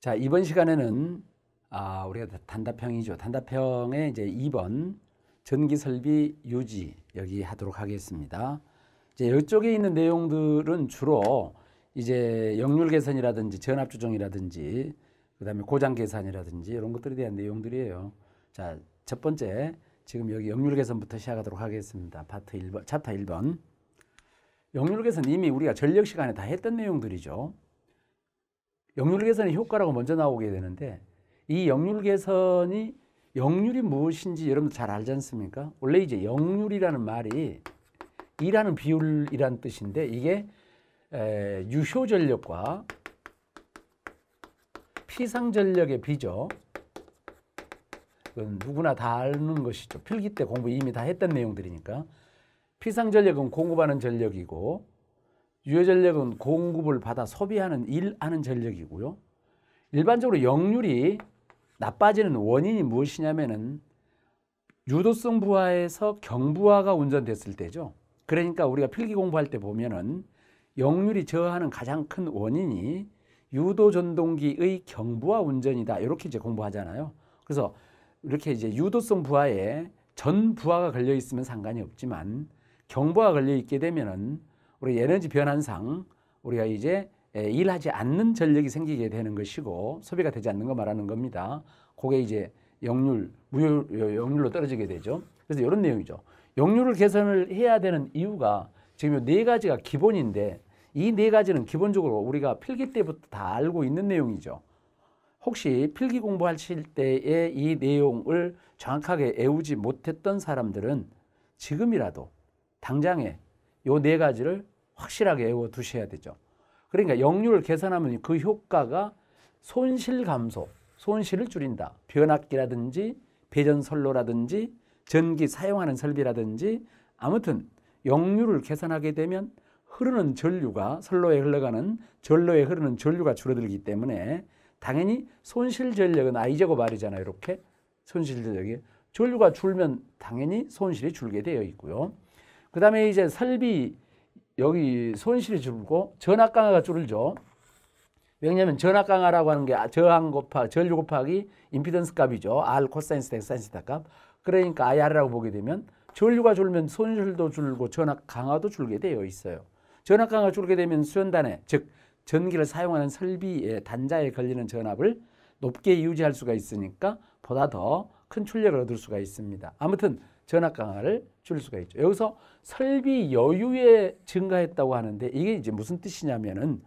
자, 이번 시간에는 아, 우리가 단답형이죠. 단답형의 이제 2번 전기 설비 유지 여기 하도록 하겠습니다. 이제 이쪽에 있는 내용들은 주로 이제 역률 계산이라든지 전압 조정이라든지 그다음에 고장 계산이라든지 이런 것들에 대한 내용들이에요. 자, 첫 번째 지금 여기 역률 계산부터 시작하도록 하겠습니다. 파트 1번 챕타 1번. 역률 계산 이미 우리가 전력 시간에 다 했던 내용들이죠. 역률 개선의 효과라고 먼저 나오게 되는데 이 역률 개선이 역률이 무엇인지 여러분 잘 알지 않습니까? 원래 이제 역률이라는 말이 이라는 비율이란 뜻인데 이게 유효 전력과 피상 전력의 비죠. 이건 누구나 다 아는 것이죠. 필기 때 공부 이미 다 했던 내용들이니까. 피상 전력은 공급하는 전력이고 유효 전력은 공급을 받아 소비하는 일하는 전력이고요. 일반적으로 역률이 나빠지는 원인이 무엇이냐면은 유도성 부하에서 경부하가 운전됐을 때죠. 그러니까 우리가 필기 공부할 때 보면은 역률이 저하는 가장 큰 원인이 유도 전동기의 경부하 운전이다. 이렇게 이제 공부하잖아요. 그래서 이렇게 이제 유도성 부하에 전 부하가 걸려 있으면 상관이 없지만 경부하가 걸려 있게 되면은 우리 에너지 변환상 우리가 이제 일하지 않는 전력이 생기게 되는 것이고 소비가 되지 않는 거 말하는 겁니다. 그게 이제 역률, 무효 역률로 떨어지게 되죠. 그래서 이런 내용이죠. 역률을 개선을 해야 되는 이유가 지금 네 가지가 기본인데 이 네 가지는 기본적으로 우리가 필기 때부터 다 알고 있는 내용이죠. 혹시 필기 공부하실 때에 이 내용을 정확하게 외우지 못했던 사람들은 지금이라도 당장에 요 네 가지를 확실하게 외워두셔야 되죠. 그러니까 역률을 계산하면 그 효과가 손실 감소, 손실을 줄인다. 변압기라든지 배전선로라든지 전기 사용하는 설비라든지 아무튼 역류를 계산하게 되면 흐르는 전류가 선로에 흘러가는 전로에 흐르는 전류가 줄어들기 때문에 당연히 손실 전력은 i제곱 r이잖아요. 이렇게 손실 전력이 전류가 줄면 당연히 손실이 줄게 되어 있고요. 그다음에 이제 설비 여기 손실이 줄고 전압 강화가 줄죠. 왜냐하면 전압 강화라고 하는 게 저항 곱하 전류 곱하기 임피던스 값이죠. R 코사인 스택 사인 스 값. 그러니까 IR이라고 보게 되면 전류가 줄면 손실도 줄고 전압 강화도 줄게 되어 있어요. 전압 강화가 줄게 되면 수연단에 즉 전기를 사용하는 설비의 단자에 걸리는 전압을 높게 유지할 수가 있으니까 보다 더 큰 출력을 얻을 수가 있습니다. 아무튼 전압 강화를 줄 수가 있죠. 여기서 설비 여유에 증가했다고 하는데 이게 이제 무슨 뜻이냐면은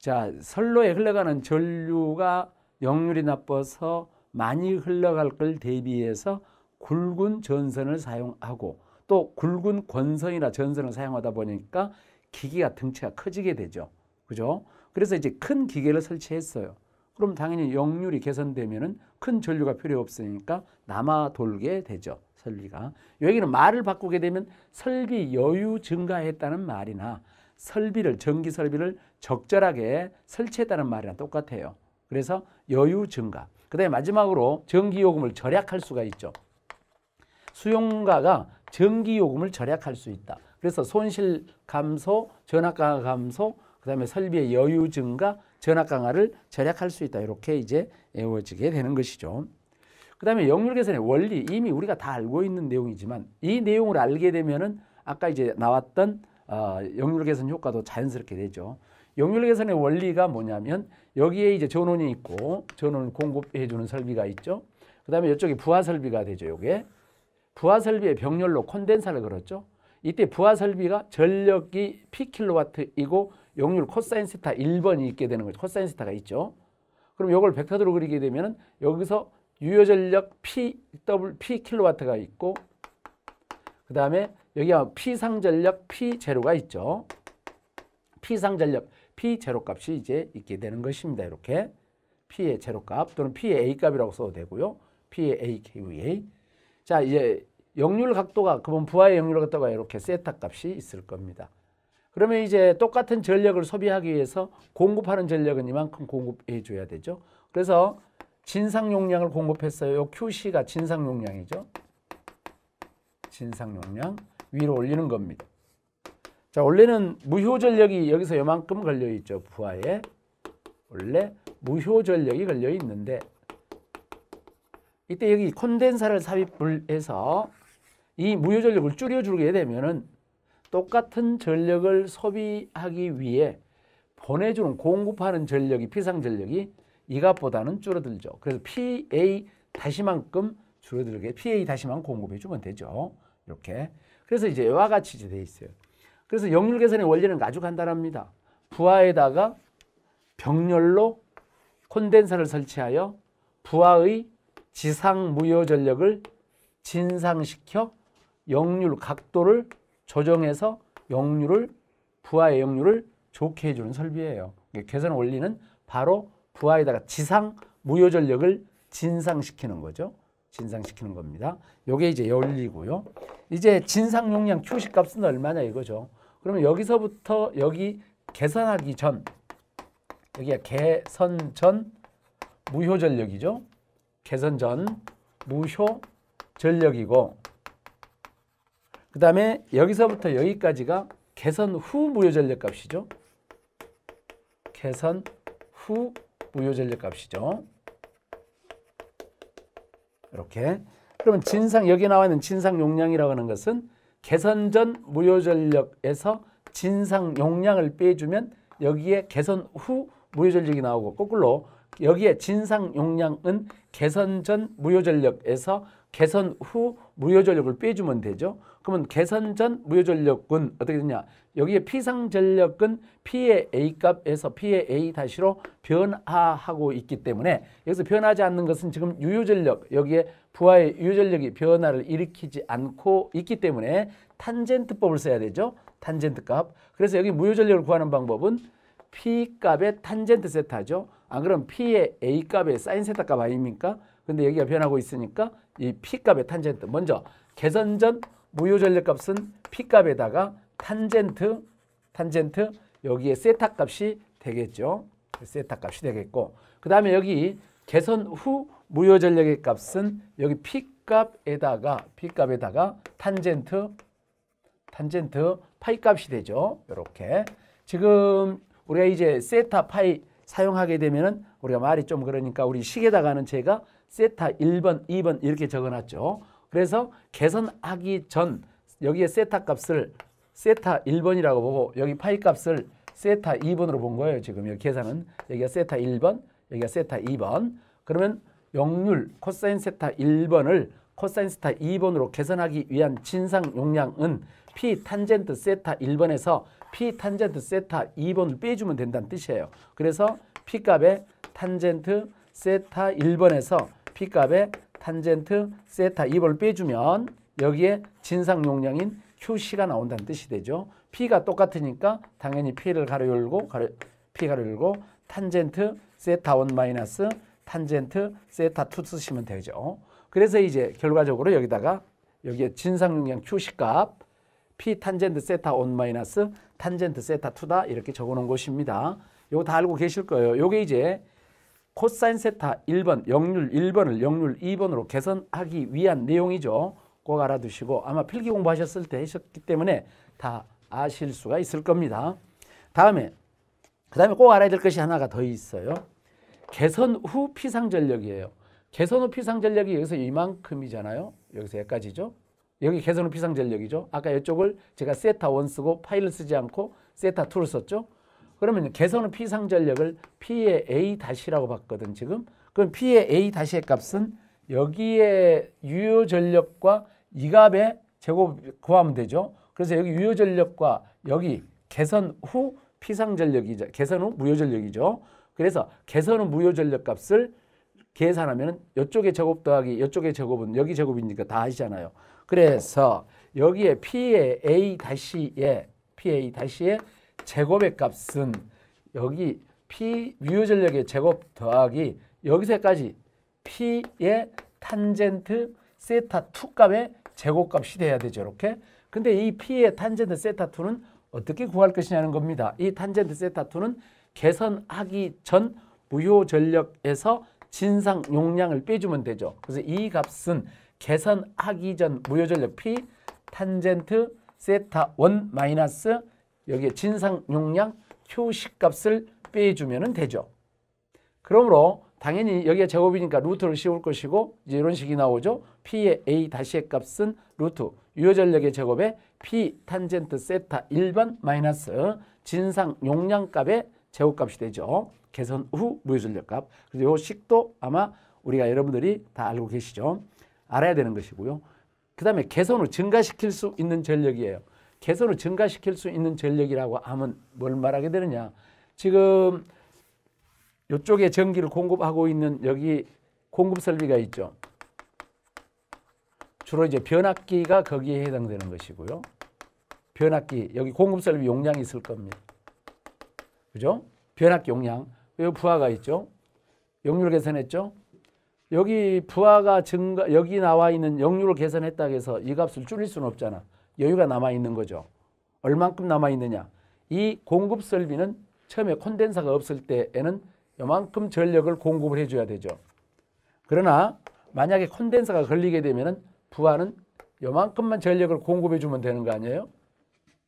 자, 선로에 흘러가는 전류가 역률이 나빠서 많이 흘러갈 걸 대비해서 굵은 전선을 사용하고 또 굵은 권선이나 전선을 사용하다 보니까 기계가 등체가 커지게 되죠. 그죠? 그래서 이제 큰 기계를 설치했어요. 그럼 당연히 역률이 개선되면큰 전류가 필요 없으니까 남아 돌게 되죠. 설비가 여기는 말을 바꾸게 되면 설비 여유 증가했다는 말이나 설비를 전기 설비를 적절하게 설치했다는 말이랑 똑같아요. 그래서 여유 증가. 그다음에 마지막으로 전기 요금을 절약할 수가 있죠. 수용가가 전기 요금을 절약할 수 있다. 그래서 손실 감소, 전압 강화 감소, 그다음에 설비의 여유 증가, 전압 강화를 절약할 수 있다. 이렇게 이제 외워지게 되는 것이죠. 그 다음에 역률 계산의 원리 이미 우리가 다 알고 있는 내용이지만 이 내용을 알게 되면은 아까 이제 나왔던 어, 역률 계산 효과도 자연스럽게 되죠. 역률 계산의 원리가 뭐냐면 여기에 이제 전원이 있고 전원을 공급해 주는 설비가 있죠. 그 다음에 이쪽에 부하 설비가 되죠. 이게 부하 설비의 병렬로 콘덴서를 걸었죠. 이때 부하 설비가 전력이 pKW이고 역률 코사인 세타 1번이 있게 되는 거죠. 코사인 세타가 있죠. 그럼 이걸 벡터로 그리게 되면 여기서 유효전력 P, W, 킬로와트가 있고 그 다음에 여기 피상전력 P0가 있죠. 피상전력 P0 값이 이제 있게 되는 것입니다. 이렇게 P의 제로값 또는 P의 A값이라고 써도 되고요. P의 A, KVA 자 이제 역률 각도가 그분 부하의 역률 각도가 이렇게 세타 값이 있을 겁니다. 그러면 이제 똑같은 전력을 소비하기 위해서 공급하는 전력은 이만큼 공급해 줘야 되죠. 그래서 진상 용량을 공급했어요. QC가 진상 용량이죠. 진상 용량 위로 올리는 겁니다. 자, 원래는 무효 전력이 여기서 요만큼 걸려 있죠. 부하에. 원래 무효 전력이 걸려 있는데 이때 여기 콘덴사를 삽입을 해서 이 무효 전력을 줄여 주게 되면은 똑같은 전력을 소비하기 위해 보내주는 공급하는 전력이 피상 전력이 이값보다는 줄어들죠. 그래서 PA 다시만큼 줄어들게 PA 다시만 공급해 주면 되죠. 이렇게. 그래서 이제 이와 같이 되어 있어요. 그래서 역률 계산의 원리는 아주 간단합니다. 부하에다가 병렬로 콘덴서를 설치하여 부하의 지상 무효 전력을 진상시켜 역률 각도를 조정해서 역률을 부하의 역률을 좋게 해주는 설비예요. 계산 원리는 바로 부하에다가 그 지상 무효전력을 진상시키는 거죠. 진상시키는 겁니다. 요게 이제 열리고요. 이제 진상 용량 Q식 값은 얼마냐 이거죠. 그러면 여기서부터 여기 계산하기 전 여기가 개선 전 무효 전력이죠. 개선 전 무효 전력이고 그 다음에 여기서부터 여기까지가 개선 후 무효 전력 값이죠. 개선 후 무효전력 값이죠. 이렇게. 그러면 진상 여기 나와 있는 진상 용량이라고 하는 것은 개선 전 무효전력에서 진상 용량을 빼주면 여기에 개선 후 무효전력이 나오고 거꾸로 여기에 진상 용량은 개선 전 무효전력에서 개선 후 무효전력을 빼주면 되죠. 그러면 개선전 무효전력분 어떻게 되냐? 여기에 피상전력은 P의 A값에서 P의 A-로 다시 변화하고 있기 때문에 여기서 변하지 않는 것은 지금 유효전력, 여기에 부하의 유효전력이 변화를 일으키지 않고 있기 때문에 탄젠트법을 써야 되죠. 탄젠트 값. 그래서 여기 무효전력을 구하는 방법은 P값의 탄젠트 세타죠. 안 아, 그럼 P의 A값의 사인 세타 값 아닙니까? 근데 여기가 변하고 있으니까 이 P값의 탄젠트. 먼저 개선전 무효전력값은 P값에다가 탄젠트, 탄젠트 여기에 세타값이 되겠죠. 세타값이 되겠고 그 다음에 여기 개선 후 무효전력의 값은 여기 P값에다가 P값에다가 탄젠트, 탄젠트 파이값이 되죠. 이렇게 지금 우리가 이제 세타 파이 사용하게 되면은 우리가 말이 좀 그러니까 우리 식에다가는 제가 세타 1번, 2번 이렇게 적어놨죠. 그래서 계산하기 전 여기에 세타 값을 세타 1번이라고 보고 여기 파이 값을 세타 2번으로 본 거예요. 지금 여기 계산은 여기가 세타 1번, 여기가 세타 2번. 그러면 역률 코사인 세타 1번을 코사인 세타 2번으로 계산하기 위한 진상 용량은 p 탄젠트 세타 1번에서 p 탄젠트 세타 2번을 빼주면 된다는 뜻이에요. 그래서 p 값에 탄젠트 세타 1번에서 p 값에 탄젠트 세타 이을 빼주면 여기에 진상 용량인 QC가 나온다는 뜻이 되죠. P가 똑같으니까 당연히 P를 가로 열고 가로, P 가로 열고 탄젠트 세타 1 마이너스 탄젠트 세타 2 쓰시면 되죠. 그래서 이제 결과적으로 여기다가 여기에 진상 용량 QC 값 P 탄젠트 세타 1 마이너스 탄젠트 세타 2다 이렇게 적어 놓은 것입니다. 요거 다 알고 계실 거예요. 요게 이제 코사인 세타 1번, 역률 1번을 역률 2번으로 개선하기 위한 내용이죠. 꼭 알아두시고 아마 필기 공부하셨을 때 하셨기 때문에 다 아실 수가 있을 겁니다. 다음에 그 다음에 꼭 알아야 될 것이 하나가 더 있어요. 개선 후 피상 전력이에요. 개선 후 피상 전력이 여기서 이만큼이잖아요. 여기서 여기까지죠. 여기 개선 후 피상 전력이죠. 아까 이쪽을 제가 세타 1 쓰고 파일을 쓰지 않고 세타 2를 썼죠. 그러면 개선은피상 전력을 P의 A-라고 봤거든 지금. 그럼 P의 A-의 값은 여기에 유효 전력과 이 값의 제곱 구하면 되죠. 그래서 여기 유효 전력과 여기 개선 후피상 전력이죠. 개선 후 무효 전력이죠. 그래서 개선 후 무효 전력 값을 계산하면 이쪽에 제곱 더하기 이쪽에 제곱은 여기 제곱이니까 다 아시잖아요. 그래서 여기에 P의 A-에 P의 A-에 제곱의 값은 여기 P 뮤 전력의 제곱 더하기 여기서까지 P의 탄젠트 세타 2 값의 제곱값이 돼야 되죠. 이렇게. 근데 이 P의 탄젠트 세타 2는 어떻게 구할 것이냐는 겁니다. 이 탄젠트 세타 2는 개선하기 전 무효 전력에서 진상 용량을 빼주면 되죠. 그래서 이 값은 개선하기 전 무효 전력 P 탄젠트 세타 1 마이너스 여기에 진상 용량 표시 값을 빼주면 되죠. 그러므로 당연히 여기에 제곱이니까 루트를 씌울 것이고 이제 이런 식이 나오죠. p의 a 다시의 값은 루트 유효전력의 제곱에 p 탄젠트 세타 1번 마이너스 진상 용량 값의 제곱값이 되죠. 개선 후 무효전력값. 그래서 이 식도 아마 우리가 여러분들이 다 알고 계시죠. 알아야 되는 것이고요. 그 다음에 개선 후 증가시킬 수 있는 전력이에요. 개선을 증가시킬 수 있는 전력이라고 하면 뭘 말하게 되느냐. 지금 이쪽에 전기를 공급하고 있는 여기 공급 설비가 있죠. 주로 이제 변압기가 거기에 해당되는 것이고요. 변압기 여기 공급 설비 용량이 있을 겁니다. 그죠? 변압기 용량. 여기 부하가 있죠. 역률 계산했죠. 여기 부하가 증가 여기 나와 있는 역률을 계산했다 해서 이 값을 줄일 수는 없잖아. 여유가 남아 있는 거죠. 얼만큼 남아 있느냐? 이 공급 설비는 처음에 콘덴서가 없을 때에는 요만큼 전력을 공급을 해줘야 되죠. 그러나 만약에 콘덴서가 걸리게 되면 부하는 요만큼만 전력을 공급해 주면 되는 거 아니에요?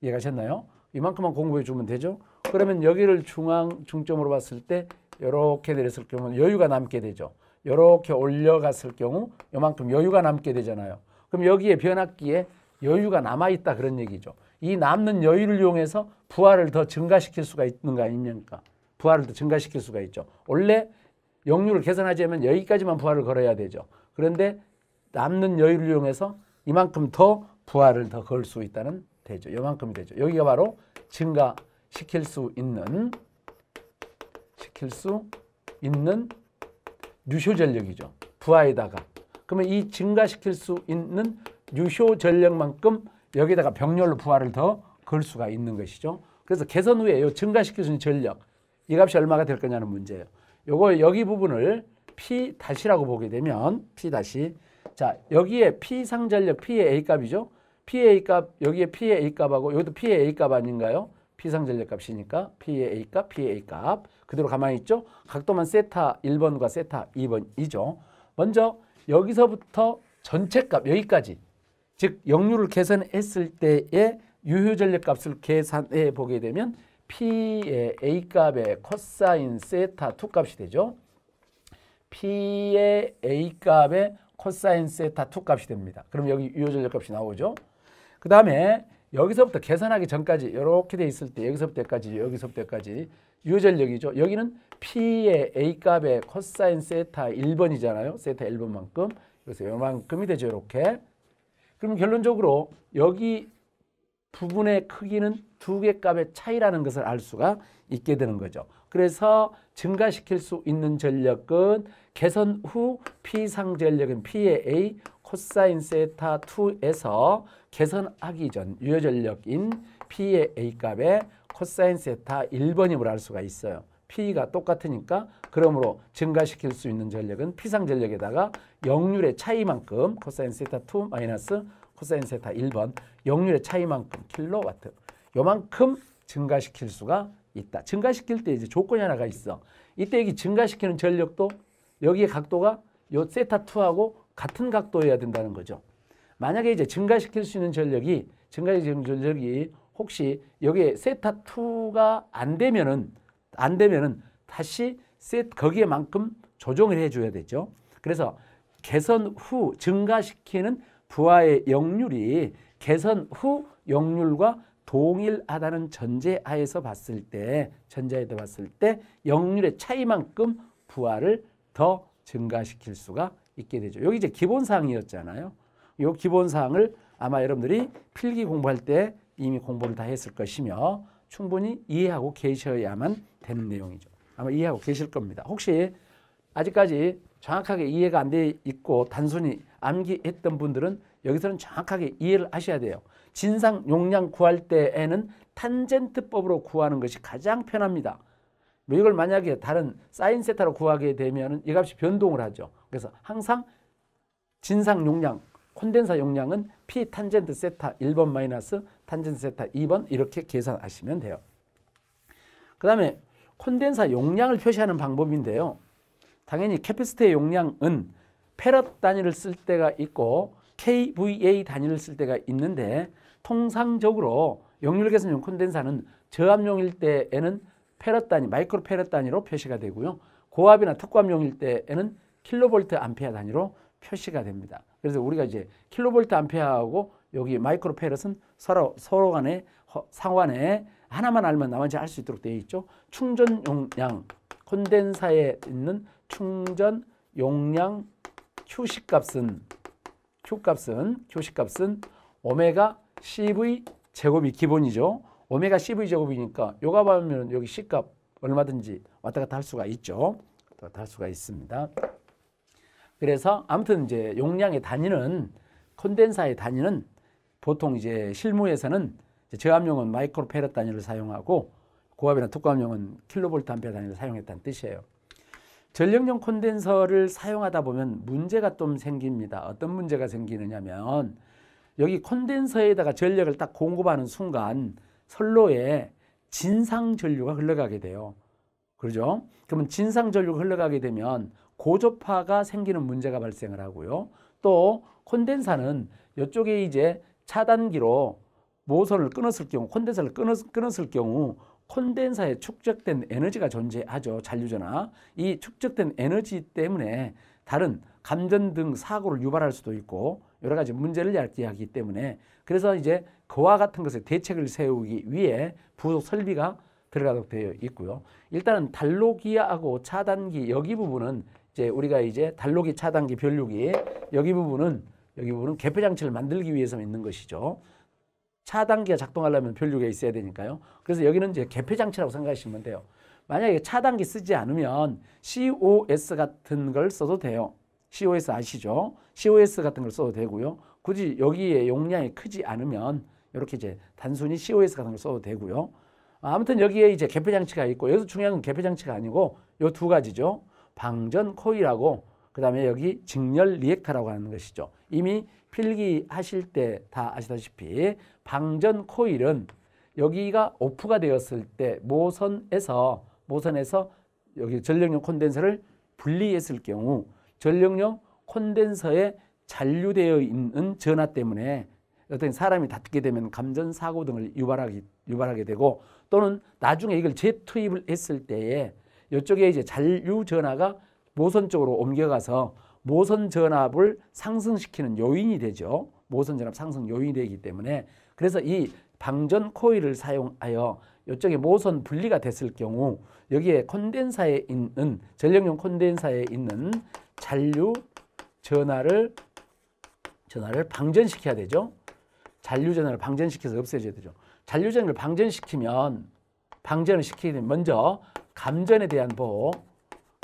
이해가셨나요? 이만큼만 공급해 주면 되죠. 그러면 여기를 중앙 중점으로 봤을 때 이렇게 내렸을 경우는 여유가 남게 되죠. 이렇게 올려갔을 경우 이만큼 여유가 남게 되잖아요. 그럼 여기에 변압기에 여유가 남아있다 그런 얘기죠. 이 남는 여유를 이용해서 부하를 더 증가시킬 수가 있는 거 아닙니까? 부하를 더 증가시킬 수가 있죠. 원래 역류를 개선하자면 여기까지만 부하를 걸어야 되죠. 그런데 남는 여유를 이용해서 이만큼 더 부하를 더 걸 수 있다는 되죠. 이만큼 되죠. 여기가 바로 증가시킬 수 있는 시킬 수 있는 뉴쇼 전력이죠. 부하에다가. 그러면 이 증가시킬 수 있는 유효 전력만큼 여기다가 병렬로 부하를 더 걸 수가 있는 것이죠. 그래서 개선 후에 요 증가시켜준 전력 이 값이 얼마가 될 거냐는 문제예요. 요거 여기 부분을 P 다시라고 보게 되면 P 다시 자 여기에 P 상전력 P의 A 값이죠. P의 A 값 여기에 P의 A 값하고 여기도 P의 A 값 아닌가요? P 상전력 값이니까 P의 A 값, P의 A 값 그대로 가만히 있죠. 각도만 세타 1번과 세타 2번이죠. 먼저 여기서부터 전체 값 여기까지 즉 역류를 계산했을 때의 유효전력 값을 계산해 보게 되면 P의 A값의 코사인 세타 2 값이 되죠. P의 A값의 코사인 세타 2 값이 됩니다. 그럼 여기 유효전력 값이 나오죠. 그 다음에 여기서부터 계산하기 전까지 이렇게 돼 있을 때 여기서부터까지 여기서부터까지 유효전력이죠. 여기는 P의 A값의 코사인 세타 1번이잖아요. 세타 1번만큼. 그래서 요만큼이 되죠. 이렇게. 그럼 결론적으로 여기 부분의 크기는 두 개 값의 차이라는 것을 알 수가 있게 되는 거죠. 그래서 증가시킬 수 있는 전력은 개선 후 P상 전력은 P의 A 코사인 세타 2에서 개선하기 전 유효 전력인 P의 A 값의 코사인 세타 1번임을 알 수가 있어요. P가 똑같으니까 그러므로 증가시킬 수 있는 전력은 피상 전력에다가 역률의 차이만큼 코사인 세타 2 마이너스 코사인 세타 1번 역률의 차이만큼 킬로와트 요만큼 증가시킬 수가 있다. 증가시킬 때 이제 조건이 하나가 있어. 이때 여기 증가시키는 전력도 여기에 각도가 요 세타 2하고 같은 각도여야 된다는 거죠. 만약에 이제 증가시킬 수 있는 전력이 증가시키는 전력이 혹시 여기에 세타 2가 안 되면은 안 되면은 다시 세트 거기에만큼 조정을 해줘야 되죠. 그래서 개선 후 증가시키는 부하의 역률이 개선 후 역률과 동일하다는 전제 하에서 봤을 때 전자에다 봤을 때 역률의 차이만큼 부하를 더 증가시킬 수가 있게 되죠. 여기 이제 기본 사항이었잖아요. 이 기본 사항을 아마 여러분들이 필기 공부할 때 이미 공부를 다 했을 것이며 충분히 이해하고 계셔야만 되는 내용이죠. 아마 이해하고 계실 겁니다. 혹시 아직까지 정확하게 이해가 안 돼 있고 단순히 암기했던 분들은 여기서는 정확하게 이해를 하셔야 돼요. 진상 용량 구할 때에는 탄젠트법으로 구하는 것이 가장 편합니다. 뭐 이걸 만약에 다른 사인 세타로 구하게 되면 이 값이 변동을 하죠. 그래서 항상 진상 용량, 콘덴사 용량은 P 탄젠트 세타 1번 마이너스 탄젠트 세타 2번 이렇게 계산하시면 돼요. 그 다음에 콘덴사 용량을 표시하는 방법인데요. 당연히 캐피스트의 용량은 페럿 단위를 쓸 때가 있고 KVA 단위를 쓸 때가 있는데 통상적으로 역률 개선용 콘덴사는 저압용일 때에는 페럿 단위, 마이크로 페럿 단위로 표시가 되고요. 고압이나 특고압용일 때에는 킬로볼트 암페어 단위로 표시가 됩니다. 그래서 우리가 이제 킬로볼트 암페어하고 여기 마이크로 페럿은 서로 서로 간에 상호간에 하나만 알면 나머지 알 수 있도록 되어 있죠. 충전 용량 콘덴사에 있는 충전 용량 Q식 값은 Q 값은 Q식 값은 오메가 CV 제곱이 기본이죠. 오메가 CV 제곱이니까 요가 보면 여기 C 값 얼마든지 왔다 갔다 할 수가 있죠. 왔다 갔다 할 수가 있습니다. 그래서 아무튼 이제 용량의 단위는 콘덴사의 단위는 보통 이제 실무에서는 저압용은 마이크로페럿 단위를 사용하고 고압이나 특고압용은 킬로볼트 암페어 단위를 사용했다는 뜻이에요. 전력용 콘덴서를 사용하다 보면 문제가 좀 생깁니다. 어떤 문제가 생기느냐면 여기 콘덴서에다가 전력을 딱 공급하는 순간 선로에 진상 전류가 흘러가게 돼요. 그러죠? 그러면 진상 전류가 흘러가게 되면 고조파가 생기는 문제가 발생을 하고요. 또 콘덴사는 이쪽에 이제 차단기로 모선을 끊었을 경우 콘덴서를 끊었, 끊었을 경우 콘덴서에 축적된 에너지가 존재하죠. 잔류전화. 이 축적된 에너지 때문에 다른 감전 등 사고를 유발할 수도 있고 여러 가지 문제를 야기하기 때문에 그래서 이제 그와 같은 것에 대책을 세우기 위해 부속 설비가 들어가도록 되어 있고요. 일단은 달로기하고 차단기 여기 부분은 이제 우리가 이제 달로기 차단기 변류기 여기 부분은 여기 부분은 개폐 장치를 만들기 위해서 있는 것이죠. 차단기가 작동하려면 변류가 있어야 되니까요. 그래서 여기는 이제 개폐 장치라고 생각하시면 돼요. 만약에 차단기 쓰지 않으면 COS 같은 걸 써도 돼요. COS 아시죠? COS 같은 걸 써도 되고요. 굳이 여기에 용량이 크지 않으면 이렇게 이제 단순히 COS 같은 걸 써도 되고요. 아무튼 여기에 이제 개폐 장치가 있고 여기서 중요한 건 개폐 장치가 아니고 요 두 가지죠. 방전 코일하고 그다음에 여기 직렬 리액터라고 하는 것이죠. 이미 필기하실 때 다 아시다시피 방전 코일은 여기가 오프가 되었을 때 모선에서 모선에서 여기 전력용 콘덴서를 분리했을 경우 전력용 콘덴서에 잔류되어 있는 전하 때문에 어떤 사람이 닿게 되면 감전 사고 등을 유발하기, 유발하게 되고 또는 나중에 이걸 재투입을 했을 때에 이쪽에 이제 잔류 전하가 모선 쪽으로 옮겨가서 모선 전압을 상승시키는 요인이 되죠. 모선 전압 상승 요인이 되기 때문에 그래서 이 방전 코일을 사용하여 이쪽에 모선 분리가 됐을 경우 여기에 콘덴사에 있는 전력용 콘덴사에 있는 잔류 전하를 전하를 방전시켜야 되죠. 잔류 전하를 방전시켜서 없애줘야 되죠. 잔류 전을 방전시키면 방전을 시키면 먼저 감전에 대한 보호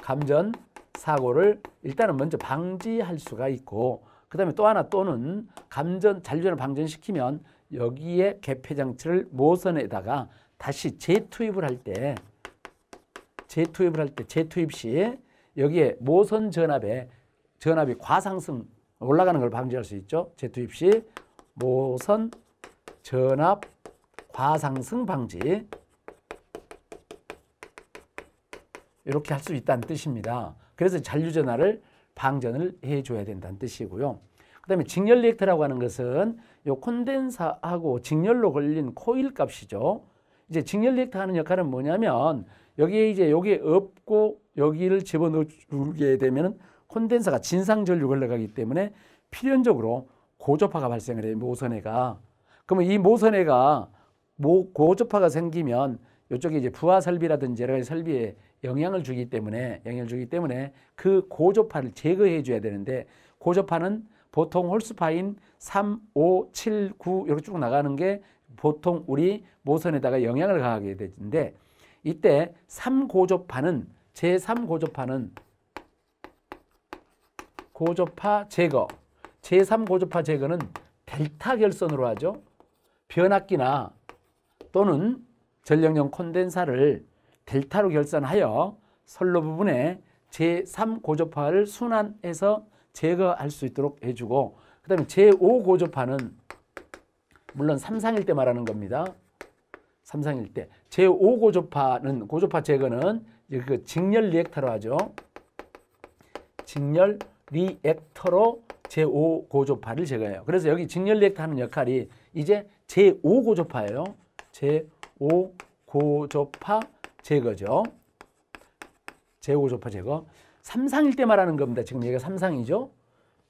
감전 사고를 일단은 먼저 방지할 수가 있고 그 다음에 또 하나 또는 감전 잔류전을 방전시키면 여기에 개폐 장치를 모선에다가 다시 재투입을 할 때 재투입을 할 때 재투입 시 여기에 모선 전압에 전압이 과상승 올라가는 걸 방지할 수 있죠. 재투입 시 모선 전압 과상승 방지 이렇게 할 수 있다는 뜻입니다. 그래서 잔류전화를 방전을 해줘야 된다는 뜻이고요. 그 다음에 직열 리액터라고 하는 것은 요 콘덴사하고 직열로 걸린 코일 값이죠. 이제 직열 리액터 하는 역할은 뭐냐면 여기에 이제 여기 없고 여기를 집어넣게 되면 콘덴사가 진상 전류 걸려가기 때문에 필연적으로 고조파가 발생을 해요. 모선애가. 그러면 이 모선애가 고조파가 생기면 이쪽에 이제 부하 설비라든지 여러 가지 설비에 영향을 주기 때문에 영향을 주기 때문에 그 고조파를 제거해 줘야 되는데 고조파는 보통 홀스파인 3, 5, 7, 9 이렇게 쭉 나가는 게 보통 우리 모선에다가 영향을 가하게 되는데 이때 3고조파는 제3고조파는 고조파 제거 제3고조파 제거는 델타 결선으로 하죠. 변압기나 또는 전력용 콘덴사를 델타로 결산하여 선로 부분에 제3고조파를 순환해서 제거할 수 있도록 해주고 그 다음에 제5고조파는 물론 삼상일 때 말하는 겁니다. 삼상일 때 제5고조파는 고조파 제거는 그 직렬 리액터로 하죠. 직렬 리액터로 제5고조파를 제거해요. 그래서 여기 직렬 리액터 하는 역할이 이제 제5고조파예요. 제5고조파 제거죠. 제고조파 제거. 삼상일 때 말하는 겁니다. 지금 얘가 삼상이죠.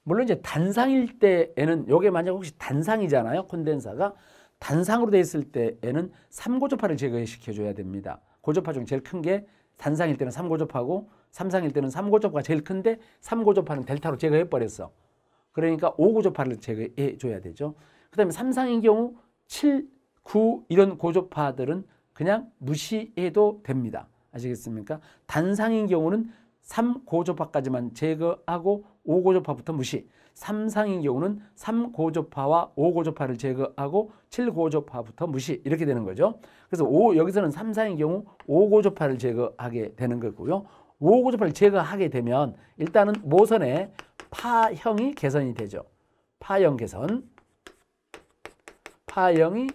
물론 이제 단상일 때에는 요게 만약 혹시 단상이잖아요. 콘덴사가 단상으로 돼 있을 때에는 삼고조파를 제거시켜 줘야 됩니다. 고조파 중 제일 큰 게 단상일 때는 삼고조파고 삼상일 때는 삼고조파가 제일 큰데 삼고조파는 델타로 제거해 버렸어. 그러니까 오고조파를 제거해 줘야 되죠. 그다음에 삼상인 경우 칠, 구 이런 고조파들은 그냥 무시해도 됩니다. 아시겠습니까? 단상인 경우는 3고조파까지만 제거하고 5고조파부터 무시. 3상인 경우는 3고조파와 5고조파를 제거하고 7고조파부터 무시 이렇게 되는 거죠. 그래서 5, 여기서는 3상인 경우 5고조파를 제거하게 되는 거고요. 5고조파를 제거하게 되면 일단은 모선의 파형이 개선이 되죠. 파형 개선. 파형이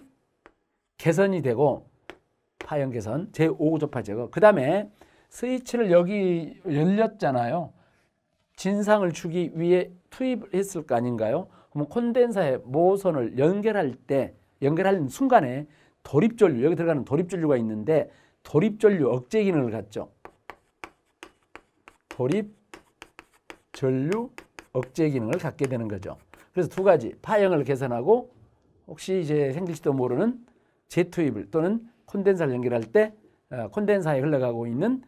개선이 되고 하형 개선 제5조파 제거. 그 다음에 스위치를 여기 열렸잖아요. 진상을 주기 위해 투입했을 을거 아닌가요? 그럼 콘덴서의 모선을 연결할 때 연결하는 순간에 돌입전류 여기 들어가는 돌입전류가 있는데 돌입전류 억제 기능을 갖죠. 돌입전류 억제 기능을 갖게 되는 거죠. 그래서 두 가지 파형을 개선하고 혹시 이제 생길지도 모르는 재투입을 또는 콘덴서를 연결할 때콘덴서에 어, 흘러가고 있는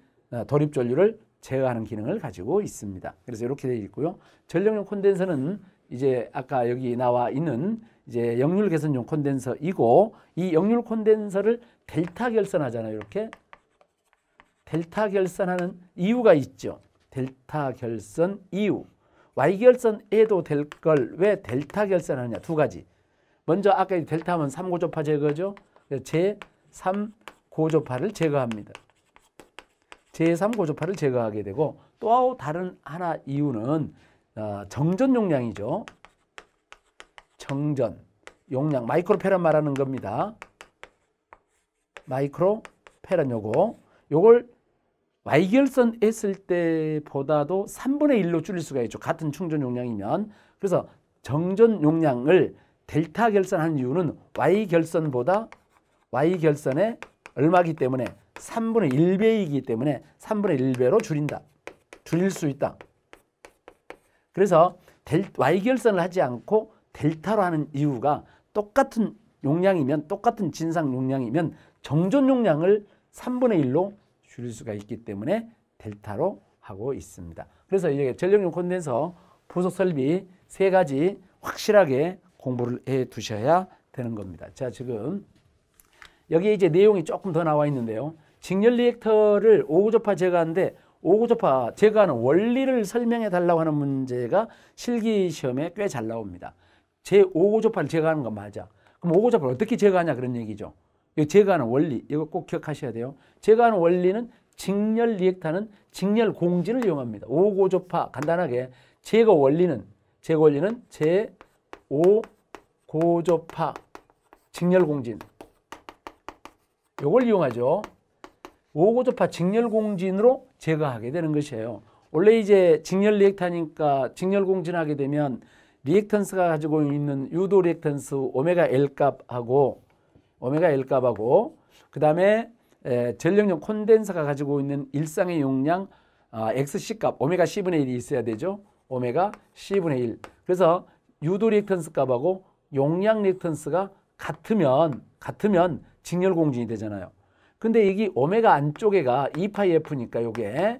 도립 어, 전류를 제어하는 기능을 가지고 있습니다. 그래서 이렇게 되어 있고요. 전력용 콘덴서는 이제 아까 여기 나와 있는 이제 역률 개선용 콘덴서이고 이 역률 콘덴서를 델타 결선하잖아요. 이렇게 델타 결선하는 이유가 있죠. 델타 결선 이유. Y 결선에도 될 걸 왜 델타 결선하느냐 두 가지. 먼저 아까 델타하면 삼고조파 제거죠. 제 3고조파를 제거합니다. 제3고조파를 제거하게 되고 또 다른 하나 이유는 어, 정전 용량이죠. 정전 용량 마이크로페란 말하는 겁니다. 마이크로페란 요거 요걸 Y결선 했을 때보다도 3분의 1로 줄일 수가 있죠. 같은 충전 용량이면. 그래서 정전 용량을 델타 결선한 이유는 Y결선보다 y결선의 얼마기 때문에 3분의 1배이기 때문에 3분의 1배로 줄인다. 줄일 수 있다. 그래서 델, y결선을 하지 않고 델타로 하는 이유가 똑같은 용량이면 똑같은 진상 용량이면 정전 용량을 3분의 1로 줄일 수가 있기 때문에 델타로 하고 있습니다. 그래서 이제 전력용 콘덴서 부속 설비 세 가지 확실하게 공부를 해 두셔야 되는 겁니다. 자, 지금 여기에 이제 내용이 조금 더 나와 있는데요. 직렬 리액터를 5구조파 제거하는데 5구조파 제거하는 원리를 설명해 달라고 하는 문제가 실기 시험에 꽤 잘 나옵니다. 제 5구조파를 제거하는 건 맞아. 그럼 5구조파를 어떻게 제거하냐 그런 얘기죠. 이거 제거하는 원리 이거 꼭 기억하셔야 돼요. 제거하는 원리는 직렬 리액터는 직렬 공진을 이용합니다. 5구조파 간단하게 제거 원리는 제거 원리는 제5 고조파 직렬 공진 요걸 이용하죠. 5고조파 직렬공진으로 제거하게 되는 것이에요. 원래 이제 직렬 리액타니까 직렬 공진하게 되면 리액턴스가 가지고 있는 유도 리액턴스 오메가 L 값하고 오메가 L 값하고 그 다음에 전력용 콘덴서가 가지고 있는 일상의 용량 아, XC 값 오메가 C분의 1이 있어야 되죠. 오메가 C분의 1 그래서 유도 리액턴스 값하고 용량 리액턴스가 같으면 같으면 직렬공진이 되잖아요. 근데 여기 오메가 안쪽에가 2파이 F니까 요게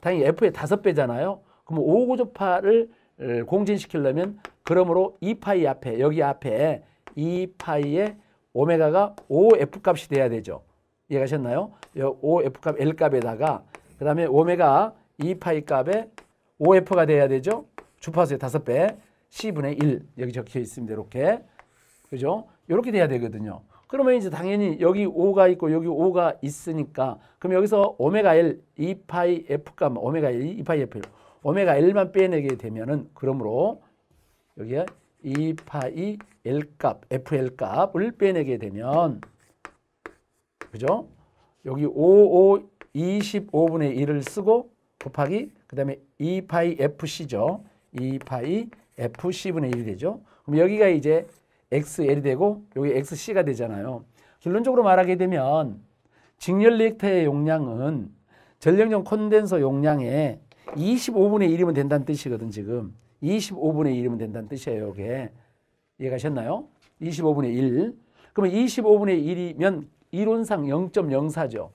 당연히 F의 5배잖아요. 그럼 5고조파를 공진시키려면 그러므로 2파이 앞에 여기 앞에 2파이의 오메가가 5F 값이 돼야 되죠. 이해가셨나요? 5F 값 L 값에다가 그 다음에 오메가 2파이 값에 5F가 돼야 되죠. 주파수의 5배 C분의 1 여기 적혀 있습니다. 이렇게. 그죠? 이렇게 돼야 되거든요. 그러면 이제 당연히 여기 5가 있고 여기 5가 있으니까 그럼 여기서 오메가 1, 2파이 f 값 뭐 오메가 1, 2파이 F 오메가 1만 빼내게 되면은 그러므로 여기에 2파이 L값 FL 값을 빼내게 되면 그죠? 여기 5, 5, 25분의 1을 쓰고 곱하기 그 다음에 2파이 FC죠. 2파이 FC분의 1이 되죠. 그럼 여기가 이제 XL이 되고 여기 XC가 되잖아요. 결론적으로 말하게 되면 직렬 리액터의 용량은 전력용 콘덴서 용량의 25분의 1이면 된다는 뜻이거든 지금. 25분의 1이면 된다는 뜻이에요. 이게 이해가셨나요? 25분의 1. 그러면 25분의 1이면 이론상 0.04죠.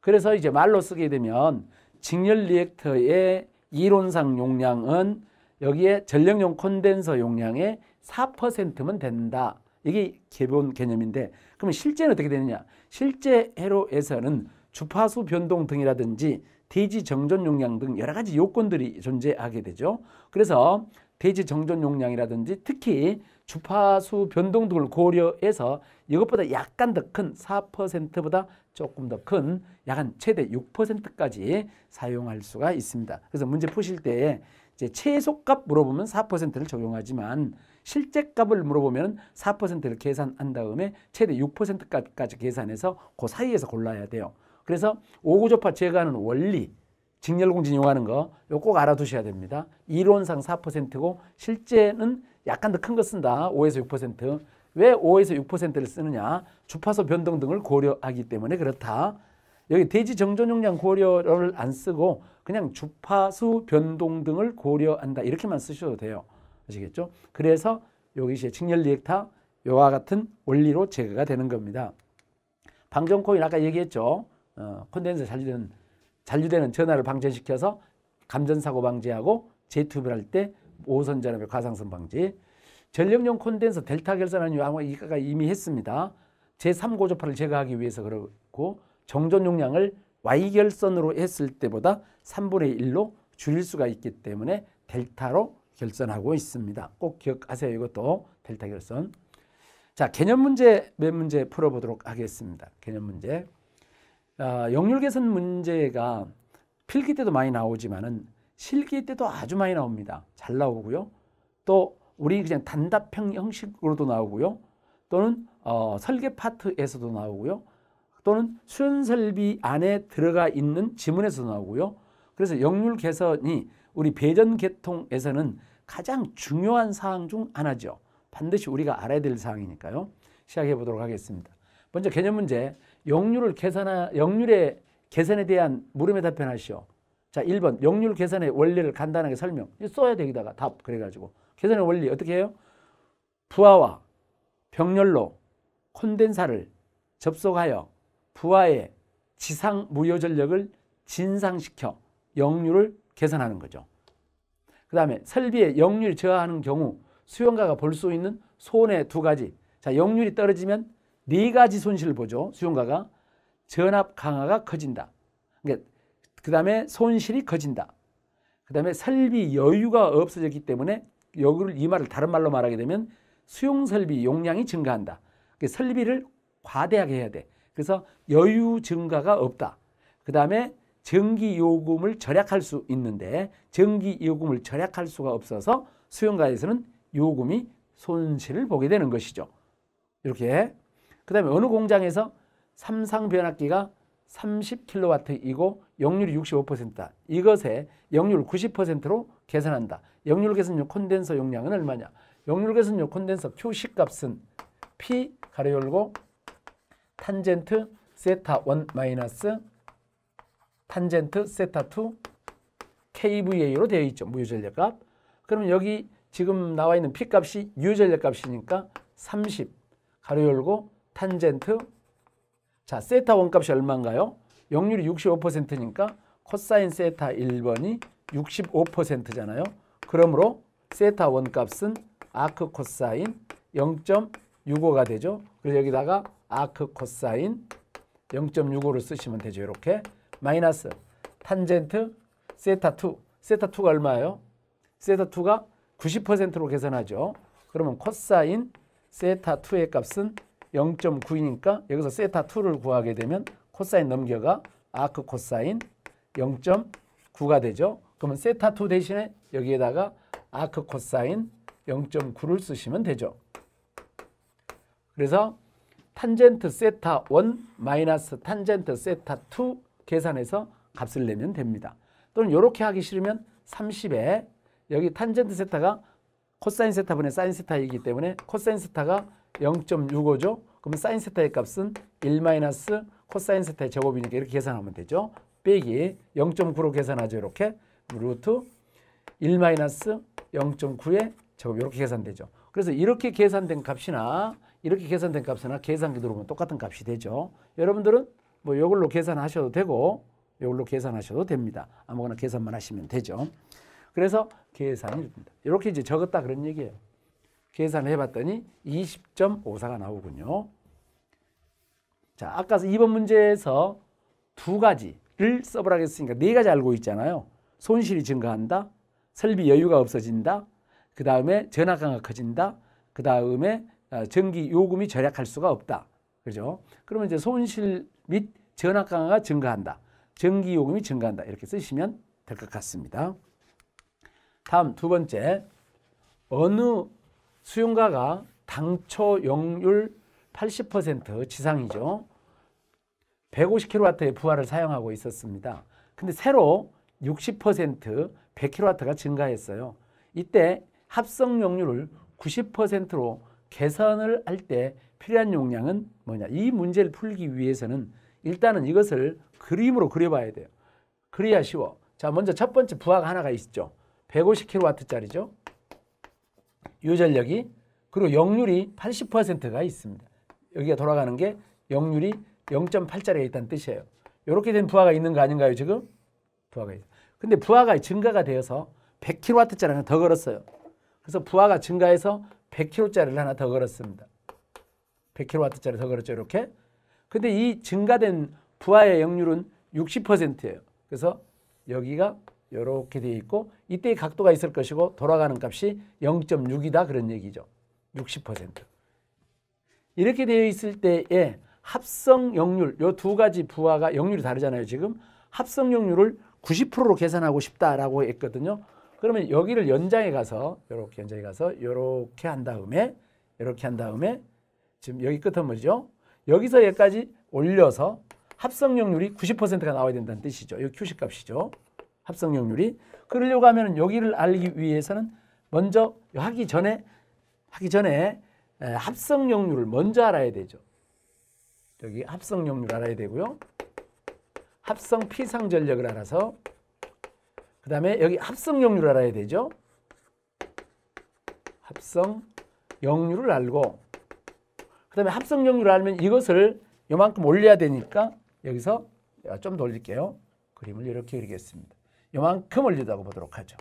그래서 이제 말로 쓰게 되면 직렬 리액터의 이론상 용량은 여기에 전력용 콘덴서 용량의 4%면 된다. 이게 기본 개념인데 그러면 실제는 어떻게 되느냐? 실제 해로에서는 주파수 변동 등이라든지 대지 정전 용량 등 여러 가지 요건들이 존재하게 되죠. 그래서 대지 정전 용량이라든지 특히 주파수 변동 등을 고려해서 이것보다 약간 더 큰 4%보다 조금 더 큰 약간 최대 6%까지 사용할 수가 있습니다. 그래서 문제 푸실 때 이제 최소값 물어보면 4%를 적용하지만 실제값을 물어보면 4%를 계산한 다음에 최대 6%까지 계산해서 그 사이에서 골라야 돼요. 그래서 오구조파 제거하는 원리, 직렬공진 이용하는 거, 이거 꼭 알아두셔야 됩니다. 이론상 4%고 실제는 약간 더 큰 거 쓴다. 5에서 6%. 왜 5에서 6%를 쓰느냐? 주파수 변동 등을 고려하기 때문에 그렇다. 여기 대지 정전 용량 고려를 안 쓰고 그냥 주파수 변동 등을 고려한다. 이렇게만 쓰셔도 돼요. 아시겠죠? 그래서 여기서 직렬리액타 요와 같은 원리로 제거가 되는 겁니다. 방전 코일 아까 얘기했죠. 어, 콘덴서 잔류되는 잔류되는 전하를 방전시켜서 감전 사고 방지하고 재투입할때 5선 전압의 가상선 방지. 전력용 콘덴서 델타 결산은 아마 이가 이미 했습니다. 제3고조파를 제거하기 위해서 그렇고 정전 용량을 Y 결선으로 했을 때보다 3분의 1로 줄일 수가 있기 때문에 델타로 결선하고 있습니다. 꼭 기억하세요. 이것도 델타 결선. 자, 개념 문제 몇 문제 풀어보도록 하겠습니다. 개념 문제. 어, 역률 개선 문제가 필기 때도 많이 나오지만은 실기 때도 아주 많이 나옵니다. 잘 나오고요. 또 우리 그냥 단답형 형식으로도 나오고요. 또는 어, 설계 파트에서도 나오고요. 또는 수련 설비 안에 들어가 있는 지문에서도 나오고요. 그래서 역률 개선이 우리 배전계통에서는 가장 중요한 사항 중 하나죠. 반드시 우리가 알아야 될 사항이니까요. 시작해 보도록 하겠습니다. 먼저 개념 문제, 역률을 계산하, 역률의 계산에 대한 물음에 답변하시오. 자, 1번 역률 계산의 원리를 간단하게 설명. 써야 되기다가 답 그래가지고 계산의 원리 어떻게 해요? 부하와 병렬로 콘덴사를 접속하여 부하의 지상 무효 전력을 진상시켜 역률을 계산하는 거죠. 그 다음에 설비의 역률 저하하는 경우 수용가가 볼 수 있는 손해 두 가지. 자, 역률이 떨어지면 네 가지 손실을 보죠. 수용가가 전압 강화가 커진다. 그러니까 그 다음에 손실이 커진다. 그 다음에 설비 여유가 없어졌기 때문에 여기를 이 말을 다른 말로 말하게 되면 수용 설비 용량이 증가한다. 그러니까 설비를 과대하게 해야 돼. 그래서 여유 증가가 없다. 그 다음에 전기요금을 절약할 수 있는데 전기요금을 절약할 수가 없어서 수용가에서는 요금이 손실을 보게 되는 것이죠. 이렇게 그 다음에 어느 공장에서 삼상변압기가 30kW이고 역률이 65%다. 이것에 역률 90%로 계산한다. 역률 계산율 콘덴서 용량은 얼마냐? 역률 계산율 콘덴서 Q식 값은 P 가로 열고 탄젠트 세타 1 마이너스 탄젠트 세타2 KVA로 되어 있죠. 무유전략값. 그러면 여기 지금 나와 있는 P값이 유전략값이니까 30 가로 열고 탄젠트 자 세타 원값이 얼마인가요? 역률이 65%니까 코사인 세타 1번이 65%잖아요. 그러므로 세타 원값은 아크 코사인 0.65가 되죠. 그래서 여기다가 아크 코사인 0.65를 쓰시면 되죠. 이렇게 마이너스 탄젠트 세타2 세타2가 얼마예요? 세타2가 90%로 계산하죠. 그러면 코사인 세타2의 값은 0.9이니까 여기서 세타2를 구하게 되면 코사인 넘겨가 아크 코사인 0.9가 되죠. 그러면 세타2 대신에 여기에다가 아크 코사인 0.9를 쓰시면 되죠. 그래서 탄젠트 세타 1 마이너스 탄젠트 세타 2 계산해서 값을 내면 됩니다. 또는 이렇게 하기 싫으면 30에 여기 탄젠트 세타가 코사인 세타분의 사인 세타이기 때문에 코사인 세타가 0.65죠. 그러면 사인 세타의 값은 1 마이너스 코사인 세타의 제곱이니까 이렇게 계산하면 되죠. 빼기 0.9로 계산하죠. 이렇게 루트 1 마이너스 0.9의 제곱 이렇게 계산되죠. 그래서 이렇게 계산된 값이나 이렇게 계산된 값이나 계산기 들어보면 똑같은 값이 되죠. 여러분들은 뭐 이걸로 계산하셔도 되고 이걸로 계산하셔도 됩니다. 아무거나 계산만 하시면 되죠. 그래서 계산을 줍니다. 이렇게 이제 적었다 그런 얘기예요. 계산을 해봤더니 20.54가 나오군요. 자, 아까 2번 문제에서 두 가지를 써보라고 했으니까 네 가지 알고 있잖아요. 손실이 증가한다. 설비 여유가 없어진다. 그 다음에 전화가가 커진다. 그 다음에 아, 전기 요금이 절약할 수가 없다. 그죠? 그러면 이제 손실 및 전압 강화가 증가한다. 전기 요금이 증가한다. 이렇게 쓰시면 될 것 같습니다. 다음 두 번째 어느 수용가가 당초 용률 80% 지상이죠. 150kW의 부하를 사용하고 있었습니다. 근데 새로 60% 100kW가 증가했어요. 이때 합성 용률을 90%로 개선을 할때 필요한 용량은 뭐냐? 이 문제를 풀기 위해서는 일단은 이것을 그림으로 그려봐야 돼요. 그래야 쉬워. 자, 먼저 첫 번째 부하 하나가 있죠. 150kW짜리죠. 유전력이 그리고 역률이 80%가 있습니다. 여기가 돌아가는 게 역률이 0.8짜리가 있다는 뜻이에요. 이렇게 된 부하가 있는 거 아닌가요, 지금? 부하가 있어. 근데 부하가 증가가 되어서 100kW짜리 하나 더 걸었어요. 그래서 부하가 증가해서 100kW짜리를 하나 더 걸었습니다. 100kW짜리 서그렇죠 이렇게. 근데 이 증가된 부하의 역률은 60%예요. 그래서 여기가 이렇게 되어 있고 이때의 각도가 있을 것이고 돌아가는 값이 0.6이다 그런 얘기죠. 60% 이렇게 되어 있을 때에 합성 역률 요 두 가지 부하가 역률이 다르잖아요. 지금 합성 역률을 90%로 계산하고 싶다라고 했거든요. 그러면 여기를 연장에 가서 이렇게 연장에 가서 이렇게 한 다음에 이렇게 한 다음에 지금 여기 끝은 뭐죠? 여기서 여기까지 올려서 합성용률이 90%가 나와야 된다는 뜻이죠. 이 QC 값이죠. 합성용률이. 그러려고 하면 여기를 알기 위해서는 먼저 하기 전에 하기 전에 합성용률을 먼저 알아야 되죠. 여기 합성용률 알아야 되고요. 합성 피상 전력을 알아서 그 다음에 여기 합성용률 알아야 되죠. 합성용률을 알고 그 다음에 합성정률을 알면 이것을 요만큼 올려야 되니까 여기서 좀 돌릴게요. 그림을 이렇게 그리겠습니다. 요만큼 올리다고 보도록 하죠.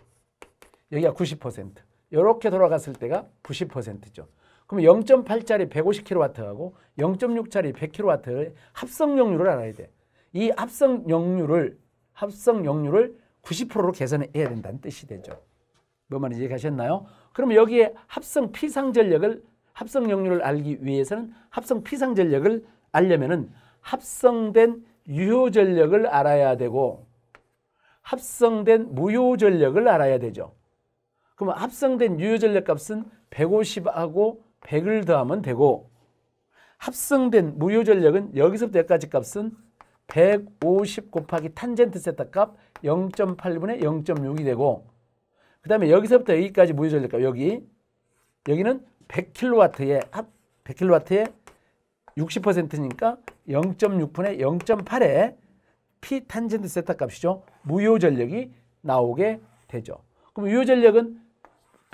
여기가 90%. 이렇게 돌아갔을 때가 90%죠. 그럼 0.8짜리 150kW하고 0.6짜리 100kW의 합성용률을 알아야 돼. 이 합성용률을 합성용률을 90%로 계산해야 된다는 뜻이 되죠. 뭔 말인지 이해가셨나요? 그럼 여기에 합성 피상전력을 합성 역류를 알기 위해서는 합성 피상 전력을 알려면은 합성된 유효 전력을 알아야 되고 합성된 무효 전력을 알아야 되죠. 그러면 합성된 유효 전력 값은 150하고 100을 더하면 되고 합성된 무효 전력은 여기서부터 여기까지 값은 150 곱하기 탄젠트 세타 값 0.8분의 0.6이 되고 그 다음에 여기서부터 여기까지 무효 전력 값 여기 여기는 1 0 0 k w 와트에1 0 0 k w 에 60%니까 0.6분의 0.8에 피 탄젠트 세탁 값이죠. 무효 전력이 나오게 되죠. 그럼 유효 전력은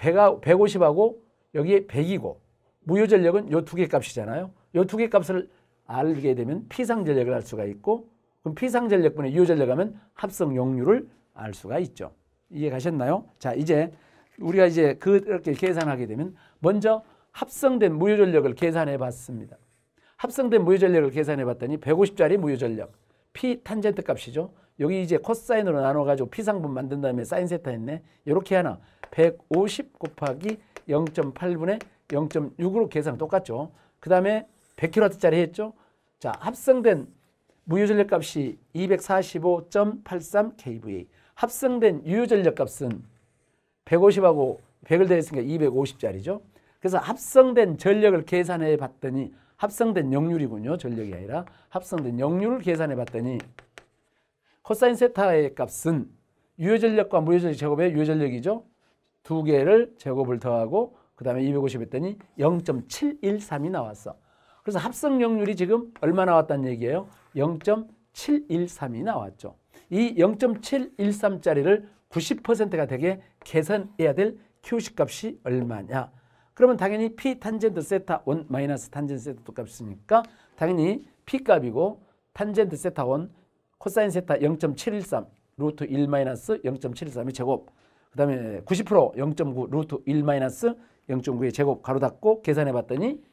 1 150하고 여기에 100이고 무효 전력은 요 두 개 값이잖아요. 요 두 개 값을 알게 되면 피상 전력을 알 수가 있고 그럼 피상 전력분의 유효 전력 하면 합성 용률을 알 수가 있죠. 이해 가셨나요? 자, 이제 우리가 이제 그렇게 계산하게 되면 먼저 합성된 무효전력을 계산해 봤습니다. 합성된 무효전력을 계산해 봤더니 150짜리 무효전력 P 탄젠트 값이죠. 여기 이제 코사인으로 나눠 가지고 P 상분 만든 다음에 사인 세타 했네. 이렇게 하나 150 곱하기 0.8분의 0.6으로 계산 똑같죠. 그 다음에 100kW짜리 했죠. 자 합성된 무효전력 값이 245.83 kVA 합성된 유효전력 값은 150하고 100을 대했으니까 250짜리죠. 그래서 합성된 전력을 계산해 봤더니 합성된 역률이군요. 전력이 아니라 합성된 역률을 계산해 봤더니 코사인 세타의 값은 유효전력과 무효전력 제곱의 유효전력이죠. 두 개를 제곱을 더하고 그 다음에 250 했더니 0.713이 나왔어. 그래서 합성 역률이 지금 얼마 나왔다는 얘기예요? 0.713이 나왔죠. 이 0.713짜리를 90%가 되게 계산해야 될 Q식 값이 얼마냐. 그러면 당연히 P 탄젠트 세타 1 마이너스 탄젠트 세타 2 값이니까 당연히 P 값이고 탄젠트 세타 1 코사인 세타 0.713 루트 1 마이너스 0.713의 제곱 그 다음에 90% 0.9 루트 1 마이너스 0.9의 제곱 가로 닫고 계산해 봤더니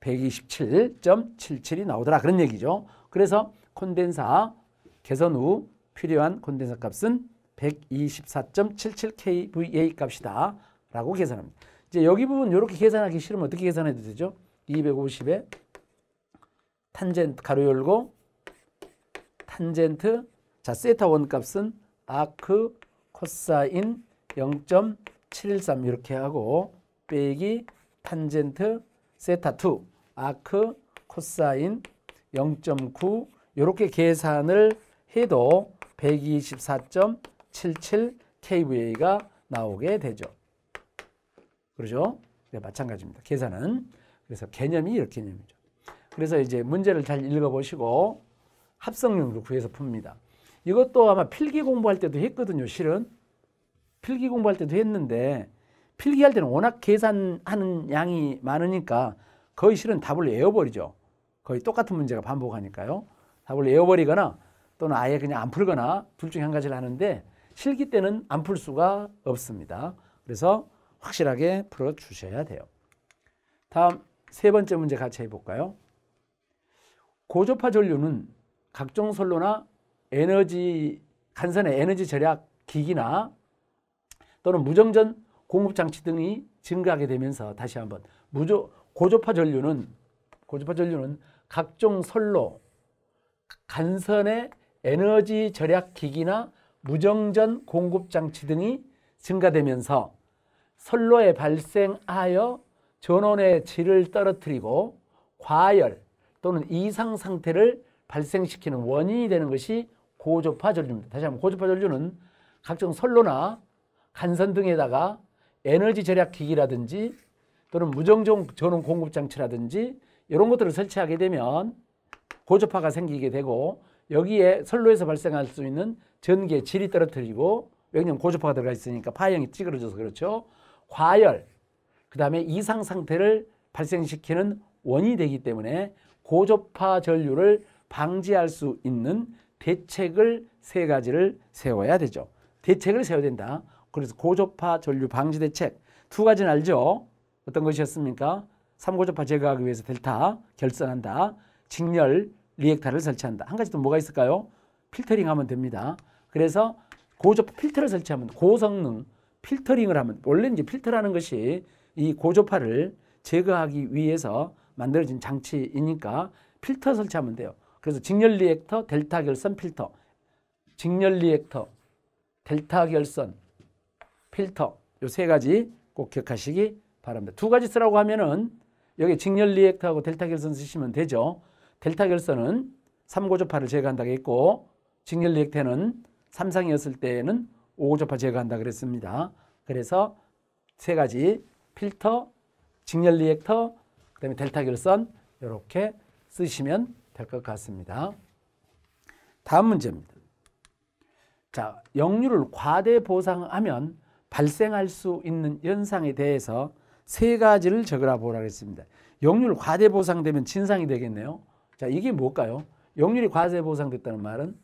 127.77이 나오더라 그런 얘기죠. 그래서 콘덴사 개선 후 필요한 콘덴사 값은 124.77kVA 값이다 라고 계산합니다. 이제 여기 부분 이렇게 계산하기 싫으면 어떻게 계산해도 되죠? 250에 탄젠트 가로 열고 탄젠트 자 세타 원 값은 아크 코사인 0.713 이렇게 하고 빼기 탄젠트 세타 2 아크 코사인 0.9 이렇게 계산을 해도 77kVA가 나오게 되죠. 그러죠? 네, 마찬가지입니다. 계산은. 그래서 개념이 이렇게 개념이죠. 그래서 이제 문제를 잘 읽어보시고 합성능도 구해서 풉니다. 이것도 아마 필기 공부할 때도 했거든요, 실은. 필기 공부할 때도 했는데 필기할 때는 워낙 계산하는 양이 많으니까 거의 실은 답을 외워버리죠. 거의 똑같은 문제가 반복하니까요. 답을 외워버리거나 또는 아예 그냥 안 풀거나 둘 중에 한 가지를 하는데 실기 때는 안 풀 수가 없습니다. 그래서 확실하게 풀어 주셔야 돼요. 다음 세 번째 문제 같이 해볼까요? 고조파 전류는 각종 선로나 에너지 간선의 에너지 절약 기기나 또는 무정전 공급 장치 등이 증가하게 되면서 다시 한번 무조 고조파 전류는 고조파 전류는 각종 선로 간선의 에너지 절약 기기나 무정전 공급 장치 등이 증가되면서 선로에 발생하여 전원의 질을 떨어뜨리고 과열 또는 이상 상태를 발생시키는 원인이 되는 것이 고조파 전류입니다. 다시 한번 고조파 전류는 각종 선로나 간선 등에다가 에너지 절약 기기라든지 또는 무정전 전원 공급 장치라든지 이런 것들을 설치하게 되면 고조파가 생기게 되고 여기에 선로에서 발생할 수 있는 전기의 질이 떨어뜨리고 왜냐면 고조파가 들어가 있으니까 파형이 찌그러져서 그렇죠. 과열, 그 다음에 이상 상태를 발생시키는 원인이 되기 때문에 고조파 전류를 방지할 수 있는 대책을 세 가지를 세워야 되죠. 대책을 세워야 된다. 그래서 고조파 전류 방지 대책 두 가지는 알죠. 어떤 것이었습니까? 3고조파 제거하기 위해서 델타 결선한다. 직렬 리액터를 설치한다. 한 가지 또 뭐가 있을까요? 필터링 하면 됩니다. 그래서 고조파 필터를 설치하면 고성능 필터링을 하면 원래 이제 필터라는 것이 이 고조파를 제거하기 위해서 만들어진 장치이니까 필터 설치하면 돼요. 그래서 직렬 리액터, 델타 결선 필터, 직렬 리액터, 델타 결선 필터 요 세 가지 꼭 기억하시기 바랍니다. 두 가지 쓰라고 하면은 여기 직렬 리액터하고 델타 결선 쓰시면 되죠. 델타 결선은 3고조파를 제거한다고 했고 직렬 리액터는 삼상이었을 때에는 5고접파 제거한다 그랬습니다. 그래서 세 가지 필터, 직렬 리액터, 그다음에 델타 결선 이렇게 쓰시면 될 것 같습니다. 다음 문제입니다. 자, 역류를 과대 보상하면 발생할 수 있는 현상에 대해서 세 가지를 적으라 보라고 했습니다. 역류를 과대 보상되면 진상이 되겠네요. 자, 이게 뭘까요? 역류이 과대 보상됐다는 말은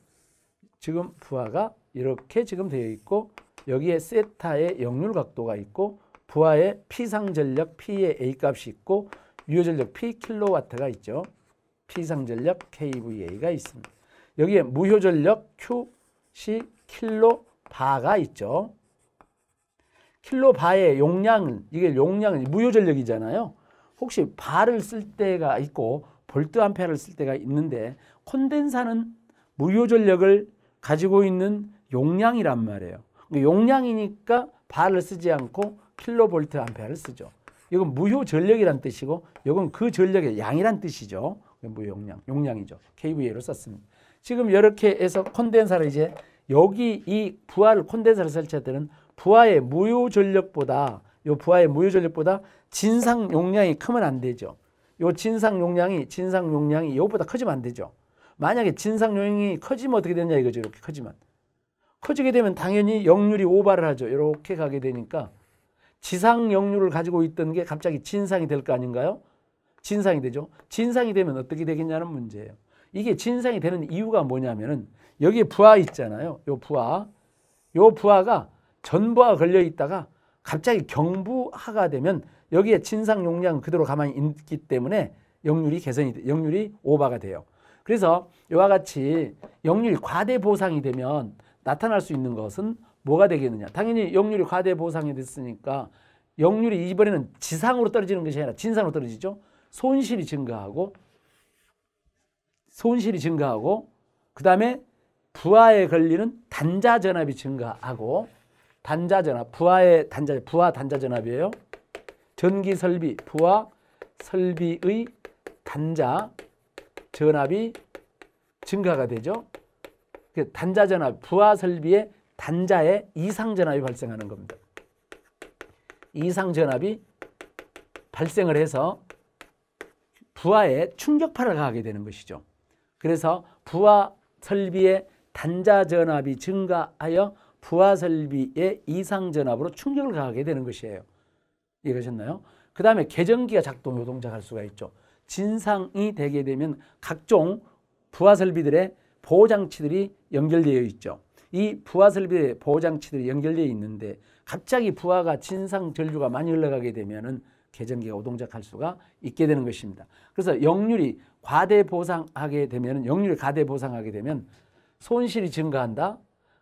지금 부하가 이렇게 지금 되어 있고 여기에 세타의 역률 각도가 있고 부하의 피상 전력 P의 A 값이 있고 유효 전력 P 킬로와트가 있죠. 피상 전력 KVA가 있습니다. 여기에 무효 전력 Q C 킬로바가 있죠. 킬로바의 용량은 이게 용량은 무효 전력이잖아요. 혹시 바를 쓸 때가 있고 볼트 암페어를 쓸 때가 있는데 콘덴사는 무효 전력을 가지고 있는 용량이란 말이에요. 그러니까 용량이니까 발을 쓰지 않고 킬로볼트 암페어를 쓰죠. 이건 무효 전력이란 뜻이고 이건 그 전력의 양이란 뜻이죠. 무효 용량, 용량이죠. KVA로 썼습니다. 지금 이렇게 해서 콘덴서를 이제 여기 이 부하를 콘덴서를 설치할 때는 부하의 무효 전력보다 요 부하의 무효 전력보다 진상 용량이 크면 안 되죠. 요 진상 용량이 진상 용량이 요보다 커지면 안 되죠. 만약에 진상 요인이 커지면 어떻게 되냐 이거죠. 이렇게 커지면. 커지게 되면 당연히 역률이 오바를 하죠. 이렇게 가게 되니까 지상 역률을 가지고 있던 게 갑자기 진상이 될 거 아닌가요? 진상이 되죠. 진상이 되면 어떻게 되겠냐는 문제예요. 이게 진상이 되는 이유가 뭐냐면은 여기에 부하 있잖아요. 요 부하. 요 부하가 전부하가 걸려 있다가 갑자기 경부하가 되면 여기에 진상 용량 그대로 가만히 있기 때문에 역률이 개선이 돼. 역률이 오바가 돼요. 그래서 이와 같이 영률 이 과대 보상이 되면 나타날 수 있는 것은 뭐가 되겠느냐. 당연히 영률이 과대 보상이 됐으니까 영률이 이번에는 지상으로 떨어지는 것이 아니라 진상으로 떨어지죠. 손실이 증가하고 손실이 증가하고 그 다음에 부하에 걸리는 단자 전압이 증가하고 단자 전압, 부하의 단자, 부하 단자 전압이에요. 전기 설비, 부하 설비의 단자 전압이 증가가 되죠. 그 단자 전압, 부하 설비의 단자에 이상 전압이 발생하는 겁니다. 이상 전압이 발생을 해서 부하에 충격파를 가하게 되는 것이죠. 그래서 부하 설비의 단자 전압이 증가하여 부하 설비의 이상 전압으로 충격을 가하게 되는 것이에요. 이해가셨나요? 그 다음에 계전기가 작동 요동작할 수가 있죠. 진상이 되게 되면 각종 부하설비들의 보호장치들이 연결되어 있죠. 이 부하설비의 보호장치들이 연결되어 있는데 갑자기 부하가 진상 전류가 많이 흘러가게 되면은 계정기가 오동작할 수가 있게 되는 것입니다. 그래서 역률이 과대 보상하게 되면 역률이 과대 보상하게 되면 손실이 증가한다.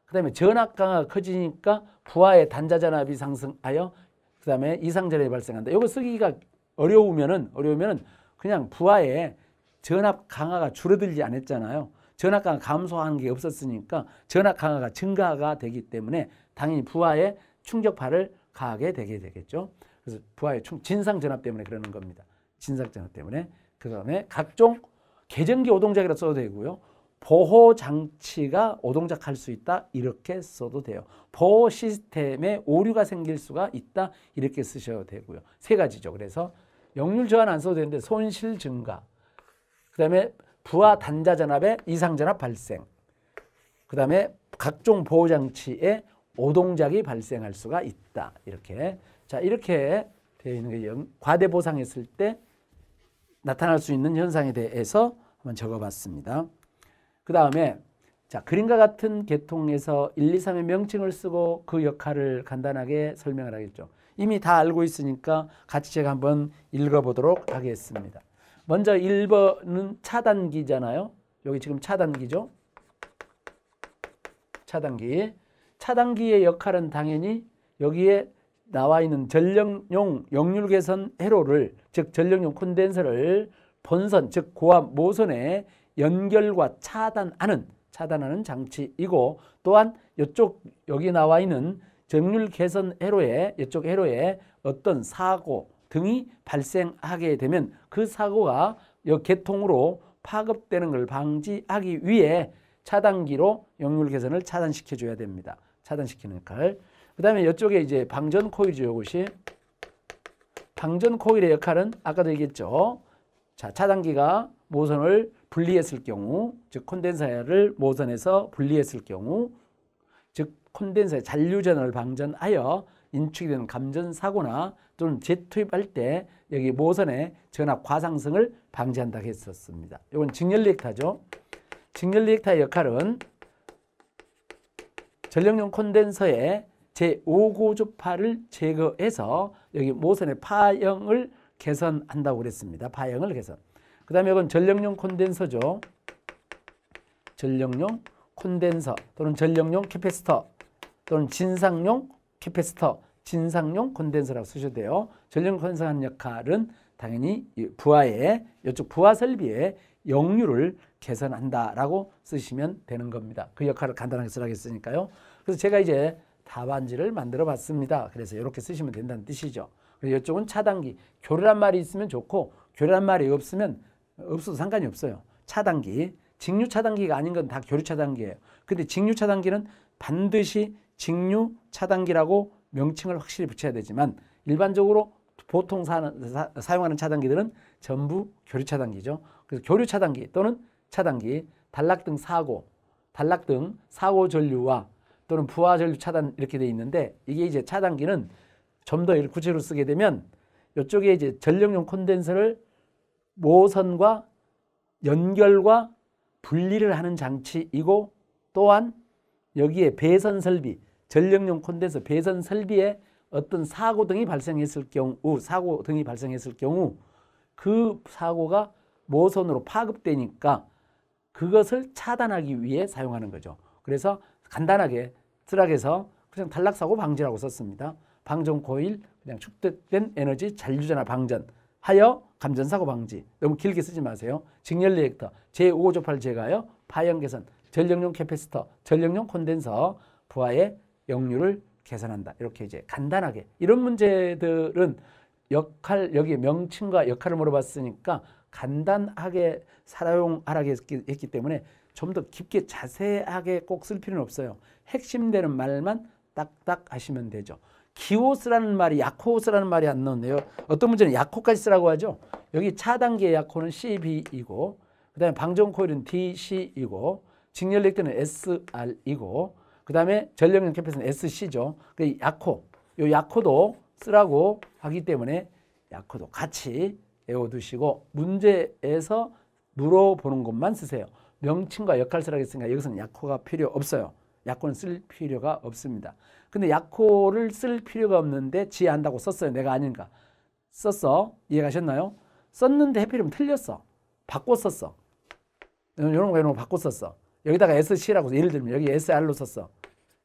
그다음에 전압 강화가 커지니까 부하의 단자 전압이 상승하여 그다음에 이상 전압이 발생한다. 이거 쓰기가 어려우면은 어려우면은 그냥 부하에 전압 강화가 줄어들지 않았잖아요. 전압 강화 감소하는 게 없었으니까 전압 강화가 증가가 되기 때문에 당연히 부하에 충격파를 가하게 되게 되겠죠. 그래서 부하의 진상 전압 때문에 그러는 겁니다. 진상 전압 때문에. 그 다음에 각종 계정기 오동작이라 써도 되고요. 보호 장치가 오동작할 수 있다 이렇게 써도 돼요. 보호 시스템에 오류가 생길 수가 있다 이렇게 쓰셔도 되고요. 세 가지죠. 그래서 역률 저한 안 써도 되는데 손실 증가. 그다음에 부하 단자 전압의 이상 전압 발생. 그다음에 각종 보호 장치에 오동작이 발생할 수가 있다. 이렇게. 자, 이렇게 되어 있는 게 과대 보상했을 때 나타날 수 있는 현상에 대해서 한번 적어 봤습니다. 그다음에 자, 그림과 같은 계통에서 1, 2, 3의 명칭을 쓰고 그 역할을 간단하게 설명을 하겠죠. 이미 다 알고 있으니까 같이 제가 한번 읽어보도록 하겠습니다. 먼저 1번은 차단기잖아요. 여기 지금 차단기죠. 차단기. 차단기의 역할은 당연히 여기에 나와 있는 전력용 역률 개선 회로를 즉 전력용 콘덴서를 본선 즉 고압 모선에 연결과 차단하는 차단하는 장치이고 또한 이쪽 여기 나와 있는 점률 개선 회로에 이쪽 회로에 어떤 사고 등이 발생하게 되면 그 사고가 개통으로 파급되는 걸 방지하기 위해 차단기로 역률 개선을 차단시켜 줘야 됩니다. 차단시키는 역할. 그다음에 이쪽에 이제 방전 코일이죠. 이것이 방전 코일의 역할은 아까도 얘기했죠. 자, 차단기가 모선을 분리했을 경우, 즉 콘덴서를 모선에서 분리했을 경우, 즉 콘덴서의 잔류전을 방전하여 인축이 되는 감전사고나 또는 재투입할 때 여기 모선의 전압 과상성을 방지한다고 했었습니다. 이건 직렬리액타죠. 직렬리액타의 역할은 전력용 콘덴서의 제5고주파를 제거해서 여기 모선의 파형을 개선한다고 그랬습니다. 파형을 개선. 그 다음에 이건 전력용 콘덴서죠. 전력용 콘덴서 또는 전력용 캐패스터 또는 진상용 캐패스터, 진상용 콘덴서라고 쓰셔도 돼요. 전력 건설하는 역할은 당연히 부하에 이쪽 부하 설비에 역류를 개선한다라고 쓰시면 되는 겁니다. 그 역할을 간단하게 쓰라고 했으니까요. 그래서 제가 이제 답안지를 만들어 봤습니다. 그래서 이렇게 쓰시면 된다는 뜻이죠. 그리고 이쪽은 차단기. 교란 류 말이 있으면 좋고 교란 류 말이 없으면 없어도 상관이 없어요. 차단기. 직류 차단기가 아닌 건 다 교류 차단기예요. 근데 직류 차단기는 반드시 직류 차단기라고 명칭을 확실히 붙여야 되지만 일반적으로 보통 사, 용하는 차단기들은 전부 교류 차단기죠. 그래서 교류 차단기 또는 차단기, 단락 등 사고, 단락 등 사고 전류와 또는 부하 전류 차단 이렇게 돼 있는데 이게 이제 차단기는 좀 더 구체로 쓰게 되면 이쪽에 이제 전력용 콘덴서를 모선과 연결과 분리를 하는 장치이고 또한 여기에 배선 설비, 전력용 콘덴서 배선 설비에 어떤 사고 등이 발생했을 경우 어, 사고 등이 발생했을 경우 그 사고가 모선으로 파급되니까 그것을 차단하기 위해 사용하는 거죠. 그래서 간단하게 트럭에서 그냥 탈락 사고 방지라고 썼습니다. 방전 코일 그냥 축적된 에너지 잔류전화 방전 하여 감전 사고 방지 너무 길게 쓰지 마세요. 직렬 리액터 제5 조파를 제거하여 파형 개선 전력용 캐패스터 전력용 콘덴서 부하의 역류를 계산한다. 이렇게 이제 간단하게 이런 문제들은 역할 여기 명칭과 역할을 물어봤으니까 간단하게 살아용하라고 했기 때문에 좀 더 깊게 자세하게 꼭 쓸 필요는 없어요. 핵심되는 말만 딱딱 하시면 되죠. 기호스라는 말이 약호스라는 말이 안 나오네요. 어떤 문제는 약호까지 쓰라고 하죠. 여기 차단기의 약호는 CB이고 그다음에 방정 코일은 DC이고 직렬렉터는 SR이고 그 다음에 전력용 캐패스는 SC죠. 그 약호, 요 약호도 쓰라고 하기 때문에 약호도 같이 외워두시고 문제에서 물어보는 것만 쓰세요. 명칭과 역할 쓰라고 했으니까 여기서는 약호가 필요 없어요. 약호는 쓸 필요가 없습니다. 근데 약호를 쓸 필요가 없는데 지 안다고 썼어요. 내가 아닌가. 썼어. 이해가셨나요? 썼는데 해필이면 틀렸어. 바꿔 썼어. 이런 거 이런 거 바꿔 썼어. 여기다가 SC라고 예를 들면 여기 SR로 썼어.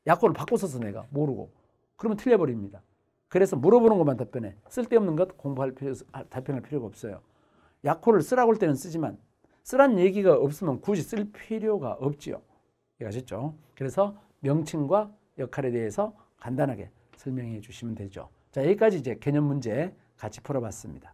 약호를 바꿔 썼어 내가 모르고. 그러면 틀려버립니다. 그래서 물어보는 것만 답변해. 쓸데없는 것 공부할 필요, 아, 답변할 필요가 없어요. 약호를 쓰라고 할 때는 쓰지만 쓰란 얘기가 없으면 굳이 쓸 필요가 없지요. 이해가셨죠? 그래서 명칭과 역할에 대해서 간단하게 설명해 주시면 되죠. 자, 여기까지 이제 개념 문제 같이 풀어봤습니다.